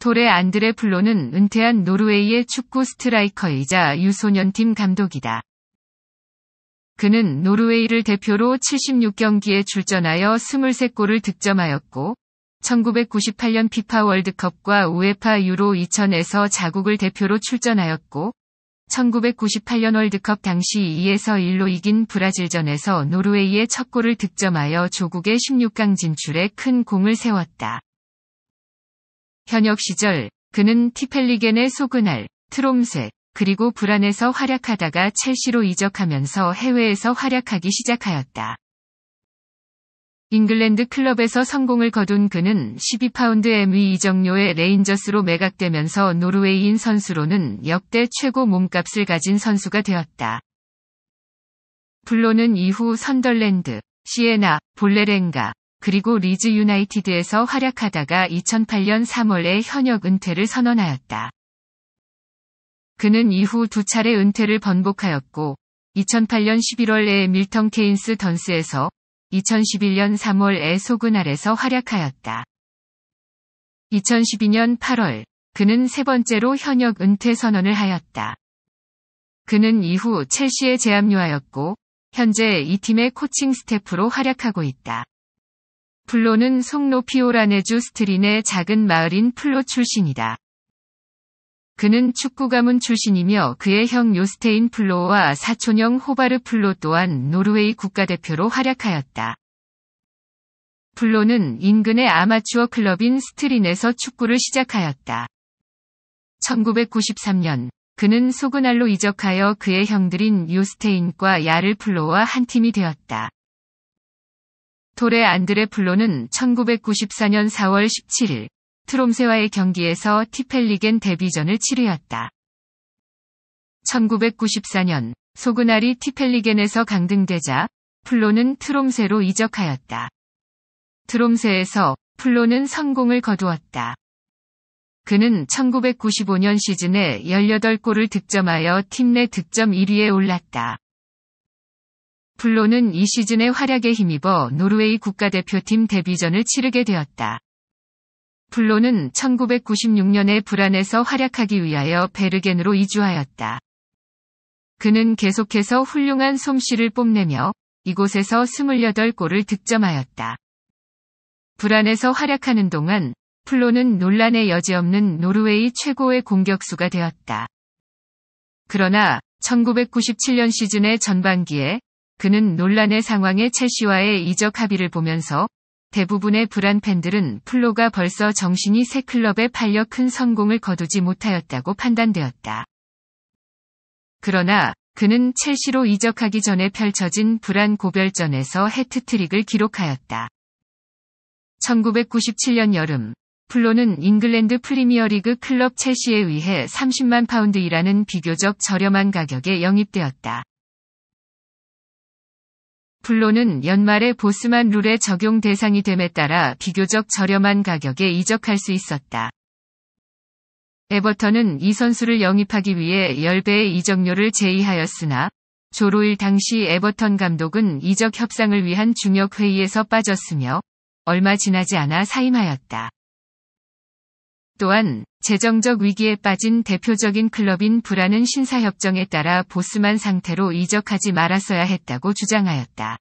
토레 안드레 플로는 은퇴한 노르웨이의 축구 스트라이커이자 유소년팀 감독이다. 그는 노르웨이를 대표로 76경기에 출전하여 23골을 득점하였고, 1998년 피파 월드컵과 우에파 유로 2000에서 자국을 대표로 출전하였고, 1998년 월드컵 당시 2에서 1로 이긴 브라질전에서 노르웨이의 첫 골을 득점하여 조국의 16강 진출에 큰 공을 세웠다. 현역 시절 그는 티펠리겐의 소그날, 트롬셋, 그리고 불안에서 활약하다가 첼시로 이적하면서 해외에서 활약하기 시작하였다. 잉글랜드 클럽에서 성공을 거둔 그는 12파운드 MV 이적료의 레인저스로 매각되면서 노르웨이인 선수로는 역대 최고 몸값을 가진 선수가 되었다. 블로는 이후 선덜랜드, 시에나, 볼레렌가, 그리고 리즈 유나이티드에서 활약하다가 2008년 3월에 현역 은퇴를 선언하였다. 그는 이후 두 차례 은퇴를 번복하였고 2008년 11월에 밀턴 케인스 던스에서 2011년 3월에 소그날에서 활약하였다. 2012년 8월 그는 세 번째로 현역 은퇴 선언을 하였다. 그는 이후 첼시에 재합류하였고 현재 이 팀의 코칭 스태프로 활약하고 있다. 플로는 송로 피오라네주 스트린의 작은 마을인 플로 출신이다. 그는 축구 가문 출신이며 그의 형 요스테인 플로와 사촌형 호바르 플로 또한 노르웨이 국가대표로 활약하였다. 플로는 인근의 아마추어 클럽인 스트린에서 축구를 시작하였다. 1993년 그는 소그날로 이적하여 그의 형들인 요스테인과 야를 플로와 한 팀이 되었다. 돌의 안드레 플로는 1994년 4월 17일 트롬세와의 경기에서 티펠리겐 데뷔전을 치르였다. 1994년 소그나리 티펠리겐에서 강등되자 플로는 트롬세로 이적하였다. 트롬세에서 플로는 성공을 거두었다. 그는 1995년 시즌에 18골을 득점하여 팀 내 득점 1위에 올랐다. 플로는 이 시즌의 활약에 힘입어 노르웨이 국가대표팀 데뷔전을 치르게 되었다. 플로는 1996년에 불안에서 활약하기 위하여 베르겐으로 이주하였다. 그는 계속해서 훌륭한 솜씨를 뽐내며 이곳에서 28골을 득점하였다. 불안에서 활약하는 동안 플로는 논란의 여지없는 노르웨이 최고의 공격수가 되었다. 그러나 1997년 시즌의 전반기에 그는 논란의 상황에 첼시와의 이적 합의를 보면서 대부분의 불안 팬들은 플로가 벌써 정신이 새 클럽에 팔려 큰 성공을 거두지 못하였다고 판단되었다. 그러나 그는 첼시로 이적하기 전에 펼쳐진 불안 고별전에서 해트트릭을 기록하였다. 1997년 여름, 플로는 잉글랜드 프리미어리그 클럽 첼시에 의해 30만 파운드이라는 비교적 저렴한 가격에 영입되었다. 플로는 연말에 보스만 룰의 적용 대상이 됨에 따라 비교적 저렴한 가격에 이적할 수 있었다. 에버턴은 이 선수를 영입하기 위해 10배의 이적료를 제의하였으나 조로일 당시 에버턴 감독은 이적 협상을 위한 중역 회의에서 빠졌으며 얼마 지나지 않아 사임하였다. 또한 재정적 위기에 빠진 대표적인 클럽인 불안은 신사협정에 따라 보스만 상태로 이적하지 말았어야 했다고 주장하였다.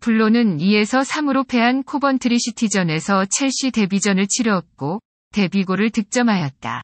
블로는 2에서 3으로 패한 코번트리 시티전에서 첼시 데뷔전을 치르었고 데뷔골을 득점하였다.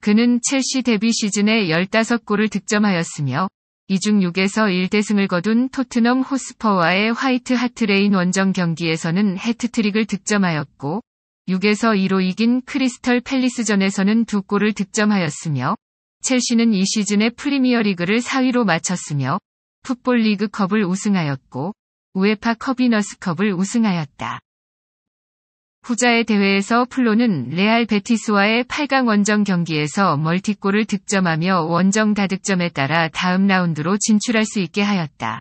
그는 첼시 데뷔 시즌에 15골을 득점하였으며 이중 6에서 1대승을 거둔 토트넘 호스퍼와의 화이트 하트레인 원정 경기에서는 해트트릭을 득점하였고 6에서 2로 이긴 크리스털 팰리스전에서는 두 골을 득점하였으며 첼시는 이 시즌의 프리미어리그를 4위로 마쳤으며 풋볼리그 컵을 우승하였고 우에파 커비너스 컵을 우승하였다. 후자의 대회에서 플로는 레알 베티스와의 8강 원정 경기에서 멀티골을 득점하며 원정 다득점에 따라 다음 라운드로 진출할 수 있게 하였다.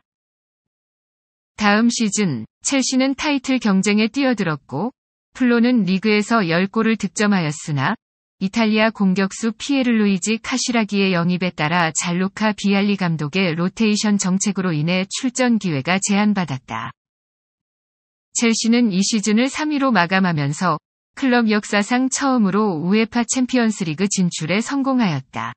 다음 시즌 첼시는 타이틀 경쟁에 뛰어들었고 플로는 리그에서 10골을 득점하였으나 이탈리아 공격수 피에를루이지 카시라기의 영입에 따라 잘루카 비알리 감독의 로테이션 정책으로 인해 출전 기회가 제한받았다. 첼시는 이 시즌을 3위로 마감하면서 클럽 역사상 처음으로 우에파 챔피언스리그 진출에 성공하였다.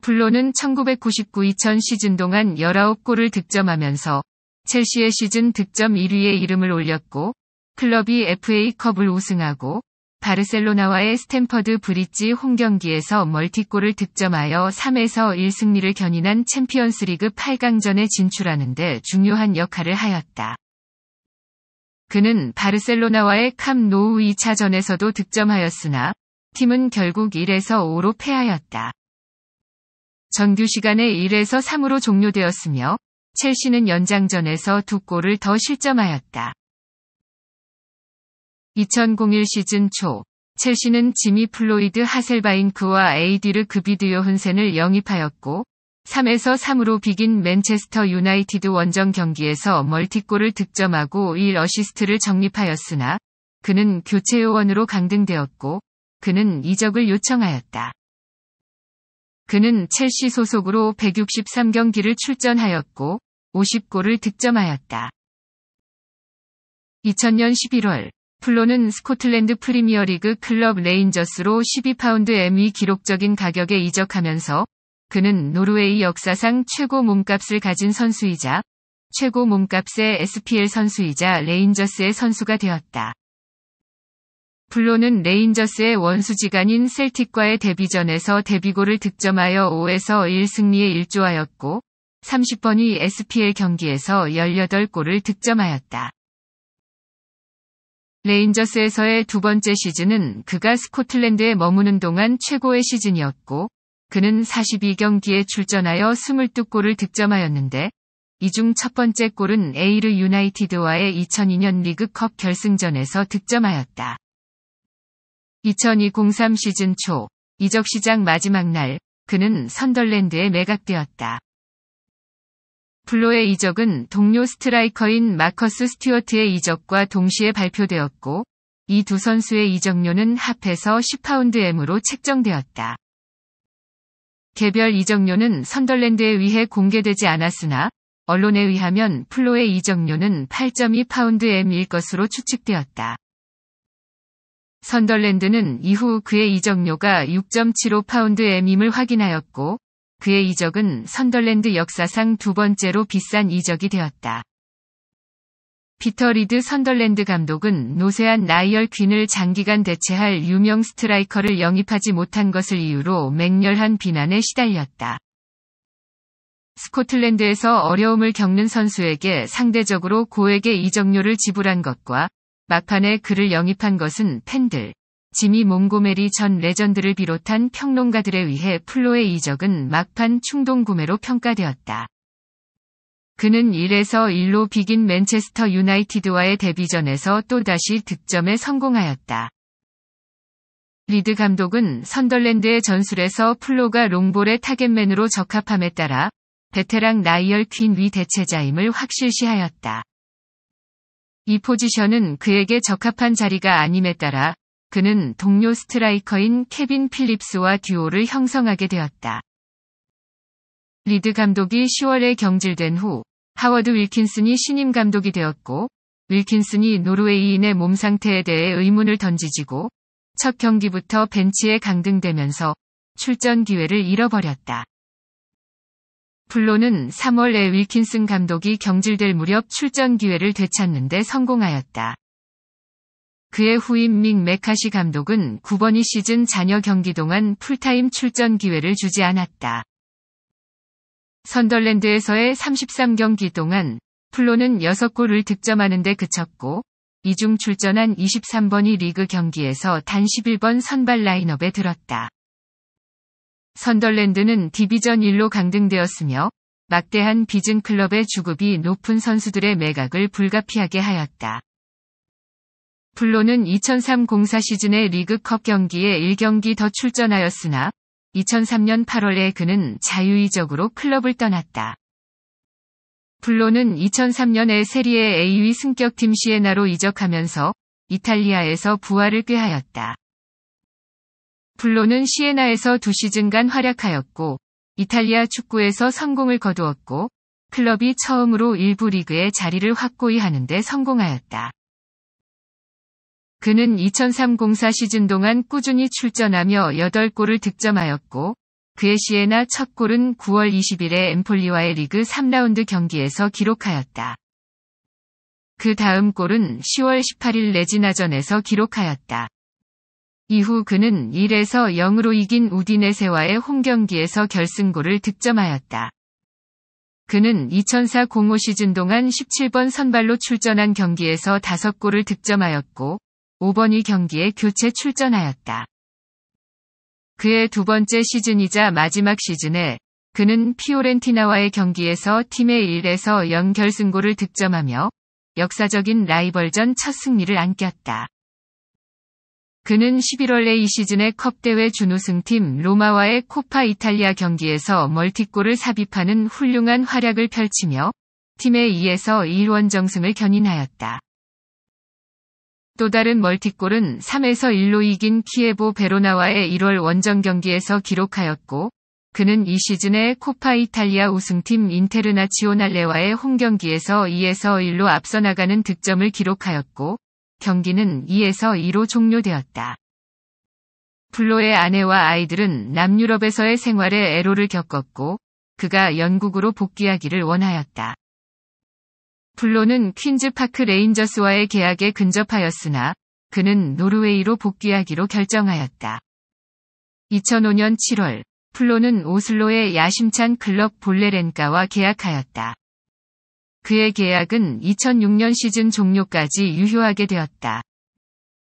플로는 1999-2000 시즌 동안 19골을 득점하면서 첼시의 시즌 득점 1위에 이름을 올렸고 클럽이 FA컵을 우승하고 바르셀로나와의 스탠퍼드 브릿지 홈경기에서 멀티골을 득점하여 3에서 1승리를 견인한 챔피언스리그 8강전에 진출하는데 중요한 역할을 하였다. 그는 바르셀로나와의 캄 노우 2차전에서도 득점하였으나 팀은 결국 1에서 5로 패하였다. 정규 시간에 1에서 3으로 종료되었으며 첼시는 연장전에서 두 골을 더 실점하였다. 2001 시즌 초 첼시는 지미 플로이드 하셀바인크와 에이디르 그비드요 흔센을 영입하였고 3에서 3으로 비긴 맨체스터 유나이티드 원정 경기에서 멀티골을 득점하고 1어시스트를 적립하였으나 그는 교체 요원으로 강등되었고 그는 이적을 요청하였다. 그는 첼시 소속으로 163경기를 출전하였고 50골을 득점하였다. 2000년 11월 플로는 스코틀랜드 프리미어리그 클럽 레인저스로 12파운드 M위 기록적인 가격에 이적하면서 그는 노르웨이 역사상 최고 몸값을 가진 선수이자 최고 몸값의 SPL 선수이자 레인저스의 선수가 되었다. 플로는 레인저스의 원수지간인 셀틱과의 데뷔전에서 데뷔골을 득점하여 5에서 1승리에 일조하였고 30번이 SPL 경기에서 18골을 득점하였다. 레인저스에서의 두 번째 시즌은 그가 스코틀랜드에 머무는 동안 최고의 시즌이었고, 그는 42경기에 출전하여 22골을 득점하였는데, 이 중 첫 번째 골은 에이르 유나이티드와의 2002년 리그컵 결승전에서 득점하였다. 2002-03 시즌 초, 이적 시장 마지막 날, 그는 선덜랜드에 매각되었다. 플로의 이적은 동료 스트라이커인 마커스 스튜어트의 이적과 동시에 발표되었고 이 두 선수의 이적료는 합해서 10파운드M으로 책정되었다. 개별 이적료는 선덜랜드에 의해 공개되지 않았으나 언론에 의하면 플로의 이적료는 8.2파운드M일 것으로 추측되었다. 선덜랜드는 이후 그의 이적료가 6.75파운드M임을 확인하였고 그의 이적은 선덜랜드 역사상 두 번째로 비싼 이적이 되었다. 피터 리드 선덜랜드 감독은 노세한 나이얼 퀸을 장기간 대체할 유명 스트라이커를 영입하지 못한 것을 이유로 맹렬한 비난에 시달렸다. 스코틀랜드에서 어려움을 겪는 선수에게 상대적으로 고액의 이적료를 지불한 것과 막판에 그를 영입한 것은 팬들, 지미 몽고메리 전 레전드를 비롯한 평론가들에 의해 플로의 이적은 막판 충동 구매로 평가되었다. 그는 1에서 1로 비긴 맨체스터 유나이티드와의 데뷔전에서 또다시 득점에 성공하였다. 리드 감독은 선덜랜드의 전술에서 플로가 롱볼의 타겟맨으로 적합함에 따라 베테랑 나이얼 퀸 위 대체자임을 확실시하였다. 이 포지션은 그에게 적합한 자리가 아님에 따라 그는 동료 스트라이커인 케빈 필립스와 듀오를 형성하게 되었다. 리드 감독이 10월에 경질된 후 하워드 윌킨슨이 신임 감독이 되었고 윌킨슨이 노르웨이인의 몸 상태에 대해 의문을 던지지고 첫 경기부터 벤치에 강등되면서 출전 기회를 잃어버렸다. 블로는 3월에 윌킨슨 감독이 경질될 무렵 출전 기회를 되찾는데 성공하였다. 그의 후임 믹 메카시 감독은 9번이 시즌 잔여 경기 동안 풀타임 출전 기회를 주지 않았다. 선덜랜드에서의 33경기 동안 플로는 6골을 득점하는 데 그쳤고 이중 출전한 23번이 리그 경기에서 단 11번 선발 라인업에 들었다. 선덜랜드는 디비전 1로 강등되었으며 막대한 비즌 클럽의 주급이 높은 선수들의 매각을 불가피하게 하였다. 블로는2003-04 시즌의 리그컵 경기에 1경기 더 출전하였으나 2003년 8월에 그는 자유이적으로 클럽을 떠났다. 블로는 2003년에 세리에 A위 승격팀 시에나로 이적하면서 이탈리아에서 부활을 꾀하였다. 블로는 시에나에서 두 시즌간 활약하였고 이탈리아 축구에서 성공을 거두었고 클럽이 처음으로 일부 리그에 자리를 확고히 하는데 성공하였다. 그는 2003-04 시즌 동안 꾸준히 출전하며 8골을 득점하였고 그의 시에나 첫 골은 9월 20일에 엠폴리와의 리그 3라운드 경기에서 기록하였다. 그 다음 골은 10월 18일 레지나전에서 기록하였다. 이후 그는 1에서 0으로 이긴 우디네세와의 홈경기에서 결승골을 득점하였다. 그는 2004-05 시즌 동안 17번 선발로 출전한 경기에서 5골을 득점하였고 5번이 경기에 교체 출전하였다. 그의 두 번째 시즌이자 마지막 시즌에 그는 피오렌티나와의 경기에서 팀의 1에서 0 결승골을 득점하며 역사적인 라이벌전 첫 승리를 안겼다. 그는 11월에 이 시즌의 컵대회 준우승팀 로마와의 코파 이탈리아 경기에서 멀티골을 삽입하는 훌륭한 활약을 펼치며 팀의 2에서 1원정승을 견인하였다. 또 다른 멀티골은 3에서 1로 이긴 키예보 베로나와의 1월 원정 경기에서 기록하였고 그는 이 시즌에 코파 이탈리아 우승팀 인테르나치오날레와의 홈경기에서 2에서 1로 앞서 나가는 득점을 기록하였고 경기는 2에서 2로 종료되었다. 플로의 아내와 아이들은 남유럽에서의 생활에 애로를 겪었고 그가 영국으로 복귀하기를 원하였다. 플로는 퀸즈파크 레인저스와의 계약에 근접하였으나 그는 노르웨이로 복귀하기로 결정하였다. 2005년 7월 플로는 오슬로의 야심찬 클럽 볼레렌카와 계약하였다. 그의 계약은 2006년 시즌 종료까지 유효하게 되었다.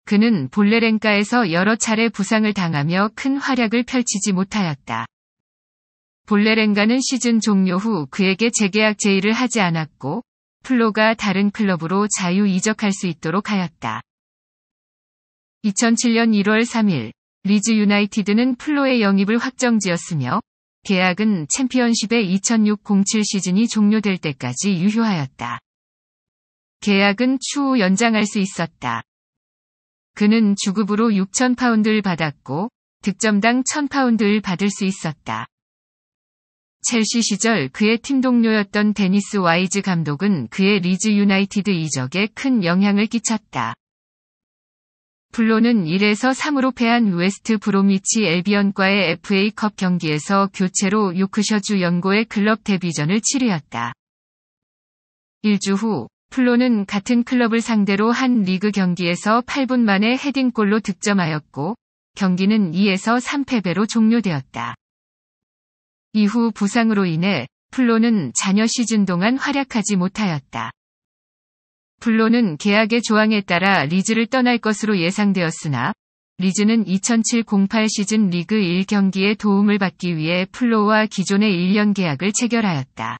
그는 볼레렌카에서 여러 차례 부상을 당하며 큰 활약을 펼치지 못하였다. 볼레렌가는 시즌 종료 후 그에게 재계약 제의를 하지 않았고 플로가 다른 클럽으로 자유 이적할 수 있도록 하였다. 2007년 1월 3일 리즈 유나이티드는 플로의 영입을 확정지었으며 계약은 챔피언십의 2006-07 시즌이 종료될 때까지 유효하였다. 계약은 추후 연장할 수 있었다. 그는 주급으로 6,000파운드를 받았고 득점당 1,000파운드를 받을 수 있었다. 첼시 시절 그의 팀 동료였던 데니스 와이즈 감독은 그의 리즈 유나이티드 이적에 큰 영향을 끼쳤다. 블로는 1에서 3으로 패한 웨스트 브로미치 엘비언과의 FA컵 경기에서 교체로 요크셔주 연고의 클럽 데뷔전을 치르였다. 1주 후, 플로는 같은 클럽을 상대로 한 리그 경기에서 8분 만에 헤딩골로 득점하였고, 경기는 2에서 3패배로 종료되었다. 이후 부상으로 인해 플로는 자녀 시즌 동안 활약하지 못하였다. 플로는 계약의 조항에 따라 리즈를 떠날 것으로 예상되었으나 리즈는 2007-08 시즌 리그 1경기에 도움을 받기 위해 플로와 기존의 1년 계약을 체결하였다.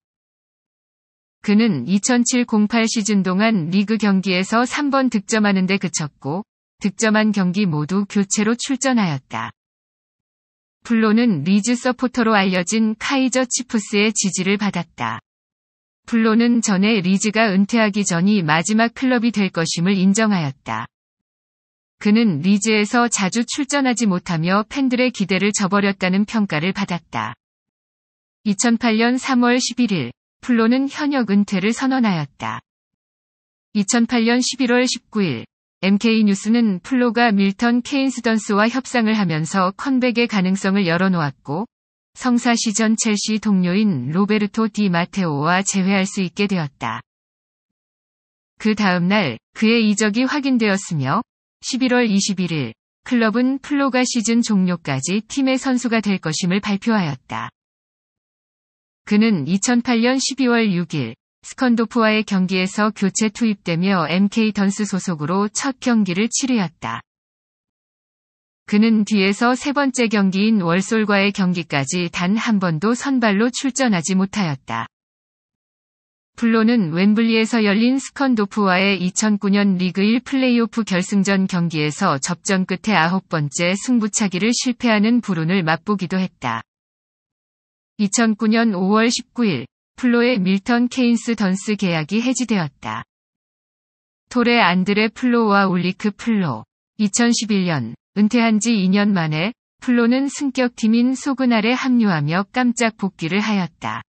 그는 2007-08 시즌 동안 리그 경기에서 3번 득점하는 데 그쳤고 득점한 경기 모두 교체로 출전하였다. 블로는 리즈 서포터로 알려진 카이저 치프스의 지지를 받았다. 블로는 전에 리즈가 은퇴하기 전이 마지막 클럽이 될 것임을 인정하였다. 그는 리즈에서 자주 출전하지 못하며 팬들의 기대를 저버렸다는 평가를 받았다. 2008년 3월 11일, 플로는 현역 은퇴를 선언하였다. 2008년 11월 19일, MK뉴스는 플로가 밀턴 케인스던스와 협상을 하면서 컨백의 가능성을 열어놓았고 성사 시전 첼시 동료인 로베르토 디 마테오와 재회할 수 있게 되었다. 그 다음 날 그의 이적이 확인되었으며 11월 21일 클럽은 플로가 시즌 종료까지 팀의 선수가 될 것임을 발표하였다. 그는 2008년 12월 6일 스컨도프와의 경기에서 교체 투입되며 MK 던스 소속으로 첫 경기를 치르였다. 그는 뒤에서 세 번째 경기인 월솔과의 경기까지 단 한 번도 선발로 출전하지 못하였다. 플로는 웸블리에서 열린 스컨도프와의 2009년 리그 1 플레이오프 결승전 경기에서 접전 끝에 아홉 번째 승부차기를 실패하는 불운을 맛보기도 했다. 2009년 5월 19일 플로의 밀턴 케인스 던스 계약이 해지되었다. 토레 안드레 플로와 울리크 플로. 2011년 은퇴한 지 2년 만에 플로는 승격팀인 소그날에 합류하며 깜짝 복귀를 하였다.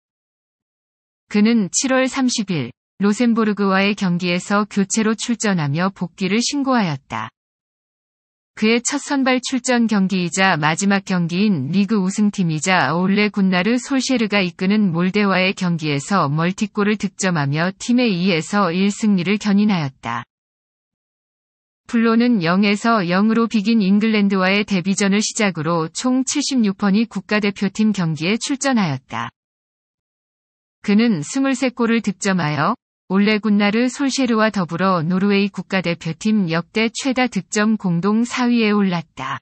그는 7월 30일 로셈보르그와의 경기에서 교체로 출전하며 복귀를 신고하였다. 그의 첫 선발 출전 경기이자 마지막 경기인 리그 우승팀이자 올레 군나르 솔셰르가 이끄는 몰데와의 경기에서 멀티골을 득점하며 팀의 2에서 1승리를 견인하였다. 플로는 0에서 0으로 비긴 잉글랜드와의 데뷔전을 시작으로 총 76번이 국가대표팀 경기에 출전하였다. 그는 23골을 득점하여 올레 군나르 솔셰르와 더불어 노르웨이 국가대표팀 역대 최다 득점 공동 4위에 올랐다.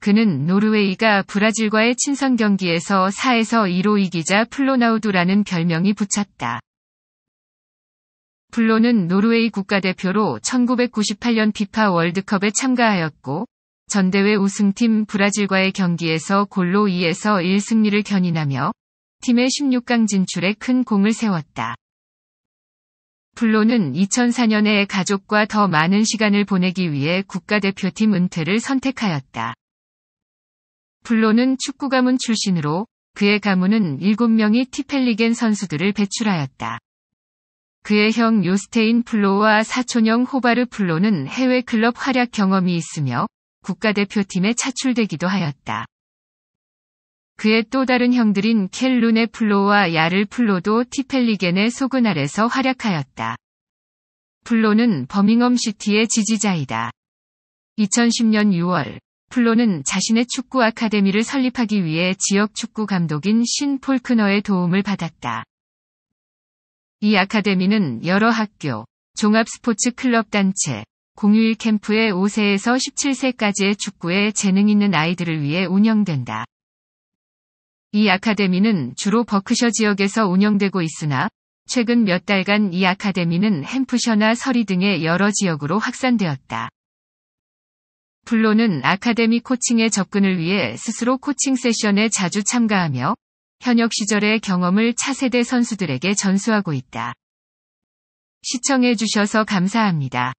그는 노르웨이가 브라질과의 친선 경기에서 4에서 2로 이기자 플로나우두라는 별명이 붙였다. 플로는 노르웨이 국가대표로 1998년 피파 월드컵에 참가하였고 전대회 우승팀 브라질과의 경기에서 골로 2에서 1승리를 견인하며 팀의 16강 진출에 큰 공을 세웠다. 플로는 2004년에 가족과 더 많은 시간을 보내기 위해 국가대표팀 은퇴를 선택하였다. 플로는 축구 가문 출신으로 그의 가문은 7명이 티펠리겐 선수들을 배출하였다. 그의 형 요스테인 플로와 사촌형 호바르 플로는 해외 클럽 활약 경험이 있으며 국가대표팀에 차출되기도 하였다. 그의 또 다른 형들인 켈루네 플로와 야를 플로도 티펠리겐의 소근 아래서 활약하였다. 플로는 버밍엄 시티의 지지자이다. 2010년 6월, 플로는 자신의 축구 아카데미를 설립하기 위해 지역 축구 감독인 신 폴크너의 도움을 받았다. 이 아카데미는 여러 학교, 종합 스포츠 클럽 단체, 공휴일 캠프의 5세에서 17세까지의 축구에 재능 있는 아이들을 위해 운영된다. 이 아카데미는 주로 버크셔 지역에서 운영되고 있으나 최근 몇 달간 이 아카데미는 햄프셔나 서리 등의 여러 지역으로 확산되었다. 블로는 아카데미 코칭의 접근을 위해 스스로 코칭 세션에 자주 참가하며 현역 시절의 경험을 차세대 선수들에게 전수하고 있다. 시청해주셔서 감사합니다.